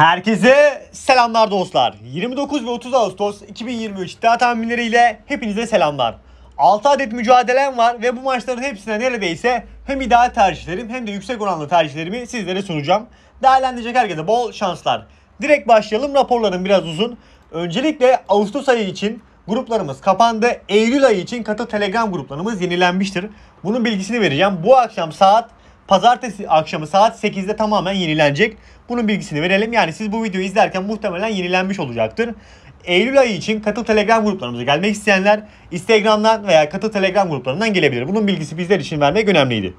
Herkese selamlar dostlar. 29 ve 30 Ağustos 2023 iddia tahminleriyle hepinize selamlar. 6 adet mücadelem var ve bu maçların hepsine neredeyse hem ideal tercihlerim hem de yüksek oranlı tercihlerimi sizlere sunacağım. Değerlendirecek herkese bol şanslar. Direkt başlayalım raporlarım biraz uzun. Öncelikle Ağustos ayı için gruplarımız kapandı. Eylül ayı için katı Telegram gruplarımız yenilenmiştir. Bunun bilgisini vereceğim. Bu akşam saat pazartesi akşamı saat 8'de tamamen yenilenecek. Bunun bilgisini verelim. Yani siz bu videoyu izlerken muhtemelen yenilenmiş olacaktır. Eylül ayı için katıl telegram gruplarımıza gelmek isteyenler Instagram'dan veya katıl telegram gruplarından gelebilir. Bunun bilgisi bizler için vermek önemliydi.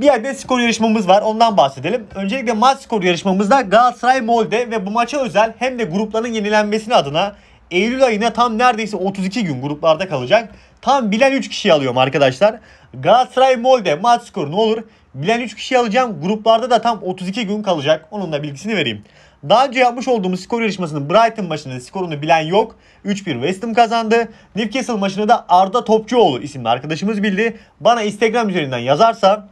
Bir yerde skor yarışmamız var. Ondan bahsedelim. Öncelikle maç skoru yarışmamızda Galatasaray Molde ve bu maça özel hem de grupların yenilenmesini adına Eylül ayına tam neredeyse 32 gün gruplarda kalacak. Tam bilen 3 kişi alıyorum arkadaşlar. Galatasaray Molde maç skoru ne olur? Bilen 3 kişi alacağım. Gruplarda da tam 32 gün kalacak. Onun da bilgisini vereyim. Daha önce yapmış olduğumuz skor yarışmasının Brighton maçında skorunu bilen yok. 3-1 West Ham kazandı. Newcastle maçını da Arda Topçuoğlu isimli arkadaşımız bildi. Bana Instagram üzerinden yazarsa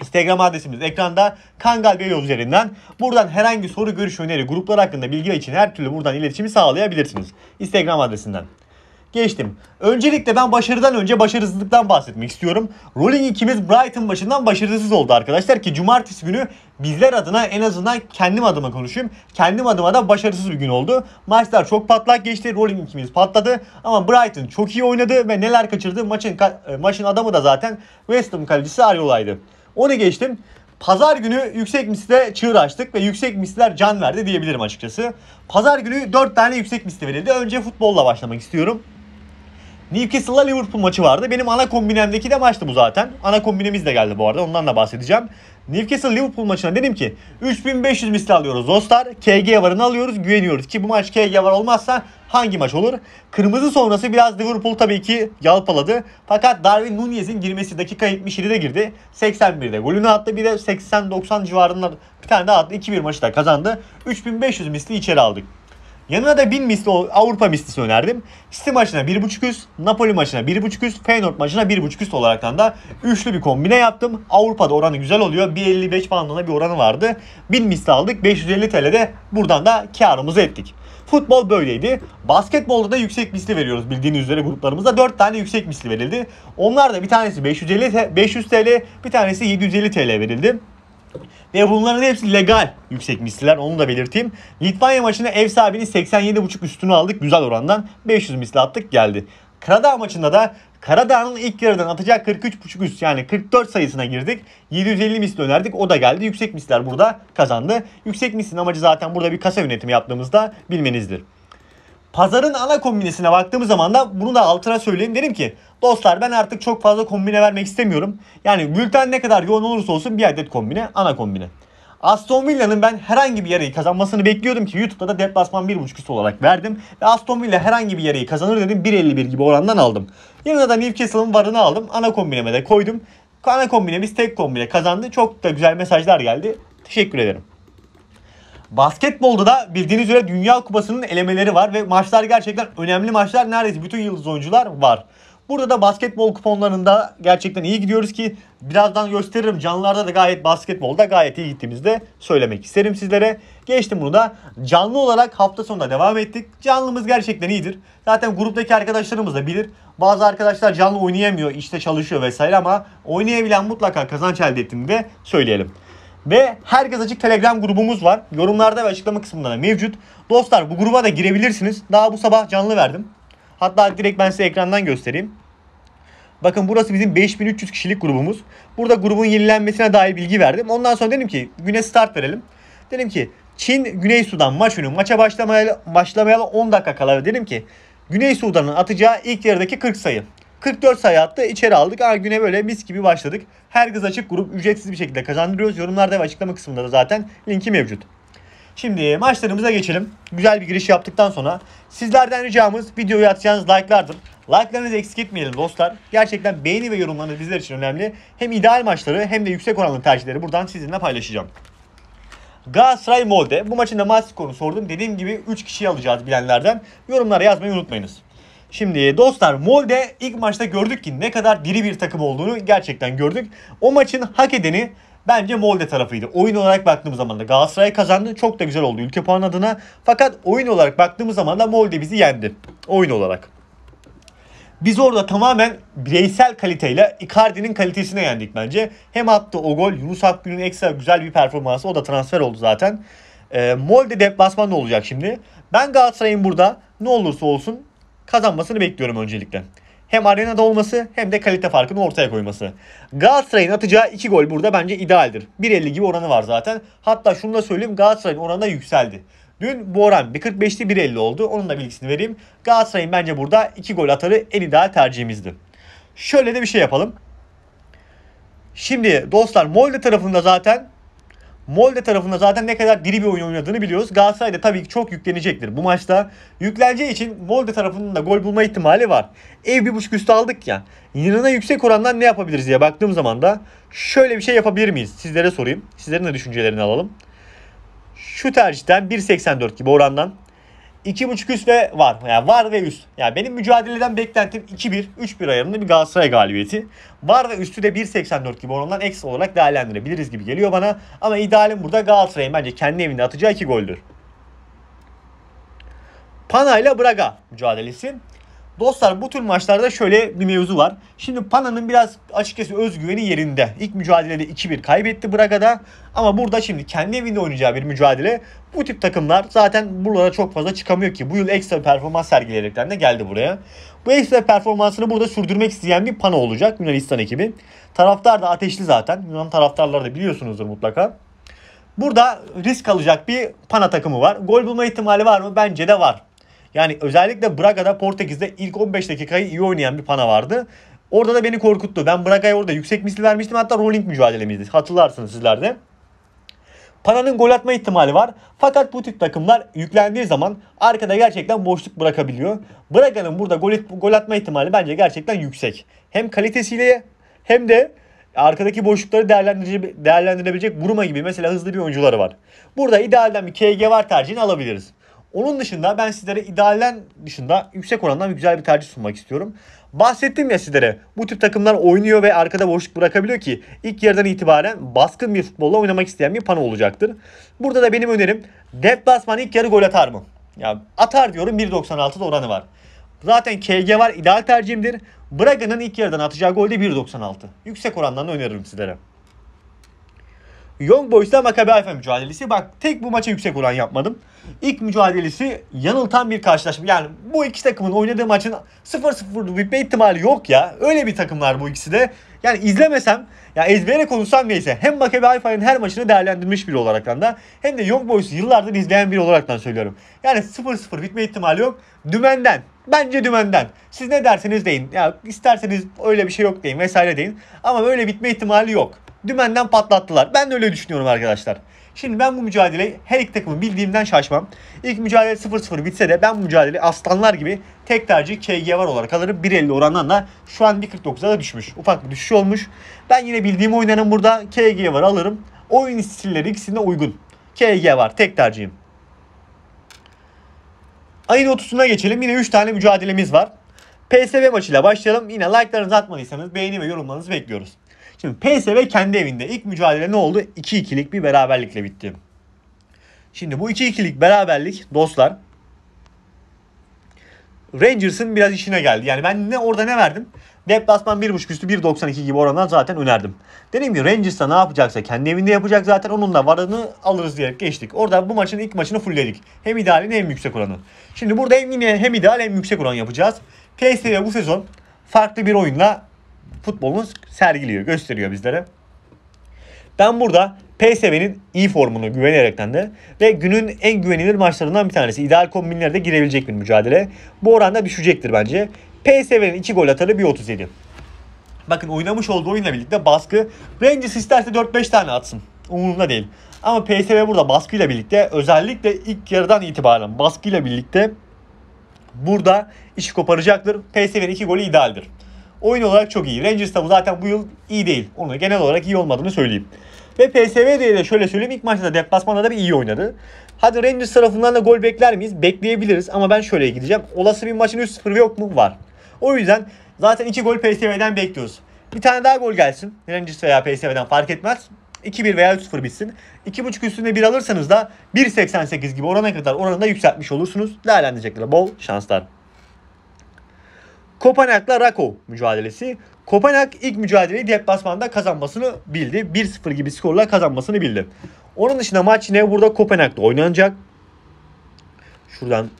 Instagram adresimiz ekranda Kangal Beyo üzerinden. Buradan herhangi soru, görüş, öneri, gruplar hakkında bilgi için her türlü buradan iletişimi sağlayabilirsiniz. Instagram adresinden. Geçtim. Öncelikle ben başarıdan önce başarısızlıktan bahsetmek istiyorum. Rolling ikimiz Brighton başından başarısız oldu arkadaşlar ki cumartesi günü bizler adına en azından kendim adıma konuşayım. Kendim adıma da başarısız bir gün oldu. Maçlar çok patlak geçti. Rolling ikimiz patladı ama Brighton çok iyi oynadı ve neler kaçırdı. Maçın e, maçın adamı da zaten West Ham kalecisi Ariola'ydı. Onu geçtim. Pazar günü yüksek misle çığır açtık ve yüksek misler can verdi diyebilirim açıkçası. Pazar günü 4 tane yüksek misli verildi. Önce futbolla başlamak istiyorum. Newcastle'la Liverpool maçı vardı. Benim ana kombinemdeki de maçtı bu zaten. Ana kombinemiz de geldi bu arada. Ondan da bahsedeceğim. Newcastle Liverpool maçına dedim ki 3500 misli alıyoruz dostlar. KG varını alıyoruz güveniyoruz ki bu maç KG var olmazsa hangi maç olur? Kırmızı sonrası biraz Liverpool tabii ki yalpaladı. Fakat Darwin Nunez'in girmesi dakika 77'de girdi. 81'de golünü attı. Bir de 80-90 civarında bir tane daha attı. 2-1 maçı da kazandı. 3500 misli içeri aldık. Yanına da 1000 misli Avrupa mislisini önerdim. City maçına 1.5 üst, Napoli maçına 1.5 üst, Feyenoord maçına 1.5 üst olaraktan da üçlü bir kombine yaptım. Avrupa'da oranı güzel oluyor. 1.55 bandına bir oranı vardı. 1000 misli aldık. 550 TL'de buradan da karımızı ettik. Futbol böyleydi. Basketbolda da yüksek misli veriyoruz bildiğiniz üzere gruplarımızda. 4 tane yüksek misli verildi. Onlar da bir tanesi 550 500 TL, bir tanesi 750 TL verildi. Ve bunların hepsi legal yüksek misliler onu da belirteyim. Litvanya maçında ev sahibini 87.5 üstünü aldık güzel orandan 500 misli attık geldi. Karadağ maçında da Karadağ'ın ilk yarıdan atacak 43.5 üst yani 44 sayısına girdik. 750 misli önerdik o da geldi. Yüksek misler burada kazandı. Yüksek mislin amacı zaten burada bir kasa yönetimi yaptığımızda bilmenizdir. Pazarın ana kombinesine baktığımız zaman da bunu da altına söyleyeyim. Derim ki dostlar ben artık çok fazla kombine vermek istemiyorum. Yani bülten ne kadar yoğun olursa olsun bir adet kombine ana kombine. Aston Villa'nın ben herhangi bir yarayı kazanmasını bekliyordum ki YouTube'da da deplasman 1.5 üstü olarak verdim. Ve Aston Villa herhangi bir yarayı kazanır dedim 1.51 gibi orandan aldım. Yanına da Newcastle'ın varını aldım. Ana kombineme de koydum. Ana kombinemiz tek kombine kazandı. Çok da güzel mesajlar geldi. Teşekkür ederim. Basketbolda da bildiğiniz üzere Dünya Kupası'nın elemeleri var ve maçlar gerçekten önemli maçlar. Neredeyse bütün yıldız oyuncular var. Burada da basketbol kuponlarında gerçekten iyi gidiyoruz ki birazdan gösteririm. Canlılarda da gayet basketbolda gayet iyi gittiğimizde söylemek isterim sizlere. Geçtim bunu da. Canlı olarak hafta sonunda devam ettik. Canlımız gerçekten iyidir. Zaten gruptaki arkadaşlarımız da bilir. Bazı arkadaşlar canlı oynayamıyor, işte çalışıyor vesaire ama oynayabilen mutlaka kazanç elde ettiğini de söyleyelim. Ve herkes açık Telegram grubumuz var. Yorumlarda ve açıklama kısmında da mevcut. Dostlar bu gruba da girebilirsiniz. Daha bu sabah canlı verdim. Hatta direkt ben size ekrandan göstereyim. Bakın burası bizim 5300 kişilik grubumuz. Burada grubun yenilenmesine dair bilgi verdim. Ondan sonra dedim ki güne start verelim. Dedim ki Çin Güney Sudan maç önü maça başlamayalı, başlamayalı 10 dakika kala dedim ki Güney Sudan'ın atacağı ilk yarıdaki 40 sayı. 44 sayı attı. içeri aldık. Aa, güne böyle mis gibi başladık. Her kız açık grup ücretsiz bir şekilde kazandırıyoruz. Yorumlarda ve açıklama kısmında da zaten linki mevcut. Şimdi maçlarımıza geçelim. Güzel bir giriş yaptıktan sonra sizlerden ricamız videoyu atacağınız like'lardır. Like'larınızı eksik etmeyelim dostlar. Gerçekten beğeni ve yorumlarınız bizler için önemli. Hem ideal maçları hem de yüksek oranlı tercihleri buradan sizinle paylaşacağım. Galatasaray Molde. Bu maçın da maç skorunu sordum. Dediğim gibi 3 kişiyi alacağız bilenlerden. Yorumlara yazmayı unutmayınız. Şimdi dostlar Molde ilk maçta gördük ki ne kadar diri bir takım olduğunu gerçekten gördük. O maçın hak edeni bence Molde tarafıydı. Oyun olarak baktığımız zaman da Galatasaray kazandı. Çok da güzel oldu ülke puan adına. Fakat oyun olarak baktığımız zaman da Molde bizi yendi. Oyun olarak. Biz orada tamamen bireysel kaliteyle Icardi'nin kalitesine yendik bence. Hem attı o gol Yunus Akgün'ün ekstra güzel bir performansı. O da transfer oldu zaten. E, Molde deplasmanı olacak şimdi. Ben Galatasaray'ın burada ne olursa olsun kazanmasını bekliyorum öncelikle. Hem arenada olması hem de kalite farkını ortaya koyması. Galatasaray'ın atacağı 2 gol burada bence idealdir. 1.50 gibi oranı var zaten. Hatta şunu da söyleyeyim Galatasaray'ın oranı da yükseldi. Dün bu oran 1.45'ti 1.50 oldu. Onun da bilgisini vereyim. Galatasaray'ın bence burada 2 gol atarı en ideal tercihimizdi. Şöyle de bir şey yapalım. Şimdi dostlar Molde tarafında zaten Molde tarafında zaten ne kadar diri bir oyun oynadığını biliyoruz. Galatasaray da tabii ki çok yüklenecektir bu maçta. Yükleneceği için Molde tarafının da gol bulma ihtimali var. Ev bir buçuk üstü aldık ya. Yanına yüksek orandan ne yapabiliriz diye baktığım zaman da şöyle bir şey yapabilir miyiz? Sizlere sorayım. Sizlerin de düşüncelerini alalım. Şu tercihten 1.84 gibi orandan 2.5 üst ve var. Yani var ve üst. Yani benim mücadeleden beklentim 2-1, 3-1 ayarında bir Galatasaray galibiyeti. Var ve üstü de 1.84 gibi oranından eksi olarak değerlendirebiliriz gibi geliyor bana. Ama idealim burada Galatasaray'ın bence kendi evinde atacağı 2 goldür. Pana ile Braga mücadelesi. Dostlar bu tür maçlarda şöyle bir mevzu var. Şimdi Pana'nın biraz açıkçası özgüveni yerinde. İlk mücadelede 2-1 kaybetti Braga'da. Ama burada şimdi kendi evinde oynayacağı bir mücadele. Bu tip takımlar zaten buralara çok fazla çıkamıyor ki. Bu yıl ekstra performans sergileyerekten de geldi buraya. Bu ekstra performansını burada sürdürmek isteyen bir Pana olacak Yunanistan ekibi. Taraftar da ateşli zaten. Yunan taraftarları da biliyorsunuzdur mutlaka. Burada risk alacak bir Pana takımı var. Gol bulma ihtimali var mı? Bence de var. Yani özellikle Braga'da Portekiz'de ilk 15 dakikayı iyi oynayan bir pana vardı. Orada da beni korkuttu. Ben Braga'ya orada yüksek misli vermiştim. Hatta rolling mücadelemizdi. Hatırlarsınız sizler de. Pana'nın gol atma ihtimali var. Fakat bu tip takımlar yüklendiği zaman arkada gerçekten boşluk bırakabiliyor. Braga'nın burada gol, gol atma ihtimali bence gerçekten yüksek. Hem kalitesiyle hem de arkadaki boşlukları değerlendirebilecek Buruma gibi mesela hızlı bir oyuncuları var. Burada idealden bir KG var tercihini alabiliriz. Onun dışında ben sizlere idealen dışında yüksek orandan bir güzel bir tercih sunmak istiyorum. Bahsettim ya sizlere bu tip takımlar oynuyor ve arkada boşluk bırakabiliyor ki ilk yerden itibaren baskın bir futbolla oynamak isteyen bir pano olacaktır. Burada da benim önerim deplasman ilk yarı gol atar mı? Ya atar diyorum 1.96'da oranı var. Zaten KG var ideal tercihimdir. Braga'nın ilk yarıdan atacağı golde 1.96. Yüksek orandan öneririm sizlere. Young Boys'la Maccabi Haifa mücadelesi. Bak tek bu maça yüksek oran yapmadım. İlk mücadelesi yanıltan bir karşılaşma. Yani bu iki takımın oynadığı maçın 0-0 bitme ihtimali yok ya. Öyle bir takımlar bu ikisi de. Yani izlemesem, ya yani ezbere konuşsam neyse hem Maccabi Haifa'nın her maçını değerlendirmiş biri olaraktan da hem de Young Boys'u yıllardır izleyen biri olaraktan söylüyorum. Yani 0-0 bitme ihtimali yok. Dümenden Bence dümenden. Siz ne derseniz deyin. Ya isterseniz öyle bir şey yok deyin vesaire deyin. Ama böyle bitme ihtimali yok dümenden patlattılar. Ben de öyle düşünüyorum arkadaşlar. Şimdi ben bu mücadeleyi her iki takımı bildiğimden şaşmam. İlk mücadele 0-0 bitse de ben bu mücadeleyi aslanlar gibi tek tercih KG var olarak alırım. 1.50 orandan şu an 1.49'a da düşmüş. Ufak bir düşüş olmuş. Ben yine bildiğim oynarım burada. KG var alırım. Oyun stilleri ikisinde uygun. KG var tek tercihim. Ayın 30'una geçelim. Yine 3 tane mücadelemiz var. PSV maçıyla başlayalım. Yine like'larınızı atmadıysanız beğeni ve yorumlarınızı bekliyoruz. Şimdi PSV kendi evinde ilk mücadele ne oldu? 2-2'lik bir beraberlikle bitti. Şimdi bu 2-2'lik beraberlik dostlar Rangers'ın biraz işine geldi. Yani ben ne orada ne verdim? Deplasman 1.5 üstü 1.92 gibi oranlar zaten önerdim. Dedim ki Rangers'ta ne yapacaksa kendi evinde yapacak zaten onunla varını alırız diye geçtik. Orada bu maçın ilk maçını fullledik. Hem idealini hem yüksek oranı. Şimdi burada hem yine hem ideal hem yüksek oran yapacağız. PSV bu sezon farklı bir oyunla futbolumuz sergiliyor, gösteriyor bizlere. Ben burada PSV'nin iyi formunu güvenerekten de ve günün en güvenilir maçlarından bir tanesi. ideal kombinlere de girebilecek bir mücadele. Bu oranda düşecektir bence. PSV'nin 2 gol atarı 1.37. Bakın oynamış olduğu oyunla birlikte baskı Rangers isterse 4-5 tane atsın. Umurumda değil. Ama PSV burada baskıyla birlikte özellikle ilk yarıdan itibaren baskıyla birlikte burada işi koparacaktır. PSV'nin 2 golü idealdir oyun olarak çok iyi. Rangers'ta bu zaten bu yıl iyi değil. Onu genel olarak iyi olmadığını söyleyeyim. Ve PSV diye de şöyle söyleyeyim ilk maçta da deplasmanda da bir iyi oynadı. Hadi Rangers tarafından da gol bekler miyiz? Bekleyebiliriz ama ben şöyle gideceğim. Olası bir maçın 3-0 yok mu? Var. O yüzden zaten 2 gol PSV'den bekliyoruz. Bir tane daha gol gelsin. Rangers veya PSV'den fark etmez. 2-1 veya 3-0 bitsin. 2.5 üstünde 1 alırsanız da 1.88 gibi orana kadar oranında yükseltmiş olursunuz. Değerlendirecekler. Bol şanslar. Kopenhag'la Rakov mücadelesi. Kopenhag ilk mücadeleyi deplasmanda kazanmasını bildi. 1-0 gibi skorla kazanmasını bildi. Onun dışında maç yine burada Kopenhag'da oynanacak. Şuradan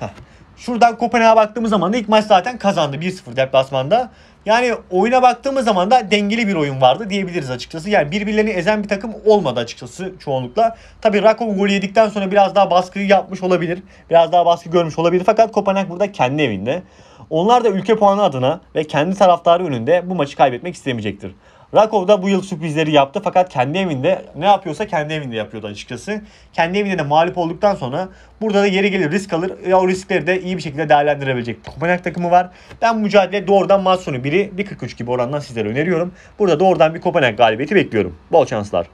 Heh. Şuradan Kopenhag'a baktığımız zaman da ilk maç zaten kazandı 1-0 deplasmanda. Yani oyuna baktığımız zaman da dengeli bir oyun vardı diyebiliriz açıkçası. Yani birbirlerini ezen bir takım olmadı açıkçası çoğunlukla. Tabii Rakov golü yedikten sonra biraz daha baskı yapmış olabilir. Biraz daha baskı görmüş olabilir. Fakat Kopanak burada kendi evinde. Onlar da ülke puanı adına ve kendi taraftarı önünde bu maçı kaybetmek istemeyecektir. Rakov da bu yıl sürprizleri yaptı fakat kendi evinde ne yapıyorsa kendi evinde yapıyordu açıkçası. Kendi evinde de mağlup olduktan sonra burada da yeri gelir risk alır ve o riskleri de iyi bir şekilde değerlendirebilecek Kopenhag takımı var. Ben mücadele doğrudan maç sonu 1'i 1.43 gibi orandan sizlere öneriyorum. Burada doğrudan bir Kopenhag galibiyeti bekliyorum. Bol şanslar.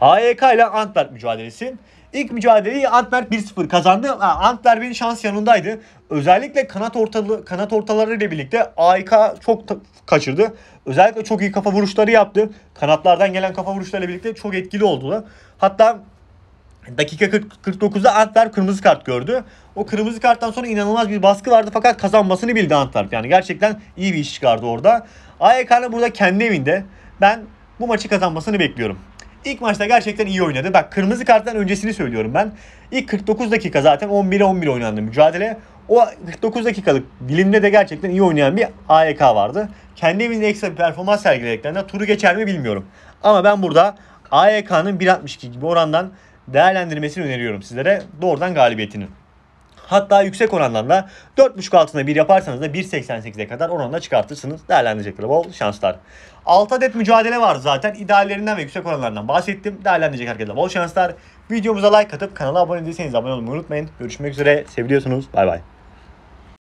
AEK ile Antwerp mücadelesi. İlk mücadeleyi Antwerp 1-0 kazandı. Antwerp'in şans yanındaydı. Özellikle kanat ortalı kanat ortalarıyla birlikte A.K. çok kaçırdı. Özellikle çok iyi kafa vuruşları yaptı. Kanatlardan gelen kafa vuruşlarıyla birlikte çok etkili oldu. Hatta Dakika 49'da Antwerp kırmızı kart gördü. O kırmızı karttan sonra inanılmaz bir baskı vardı fakat kazanmasını bildi Antwerp. Yani gerçekten iyi bir iş çıkardı orada. AYK'nın burada kendi evinde ben bu maçı kazanmasını bekliyorum. İlk maçta gerçekten iyi oynadı. Bak kırmızı karttan öncesini söylüyorum ben. İlk 49 dakika zaten 11'e 11 oynandı mücadele. O 49 dakikalık bilimde de gerçekten iyi oynayan bir AYK vardı. Kendi evinde ekstra bir performans sergileyerekten turu geçer mi bilmiyorum. Ama ben burada AYK'nın 1.62 gibi orandan değerlendirmesini öneriyorum sizlere. Doğrudan galibiyetinin. Hatta yüksek oranlarla 4.5 altına 1 yaparsanız da 1.88'e kadar oranla çıkartırsınız. Değerlendirecekler bol şanslar. 6 adet mücadele var zaten. İdeallerinden ve yüksek oranlarından bahsettim. Değerlendirecek herkese bol şanslar. Videomuza like atıp kanala abone değilseniz abone olmayı unutmayın. Görüşmek üzere. Seviyorsunuz. Bay bay.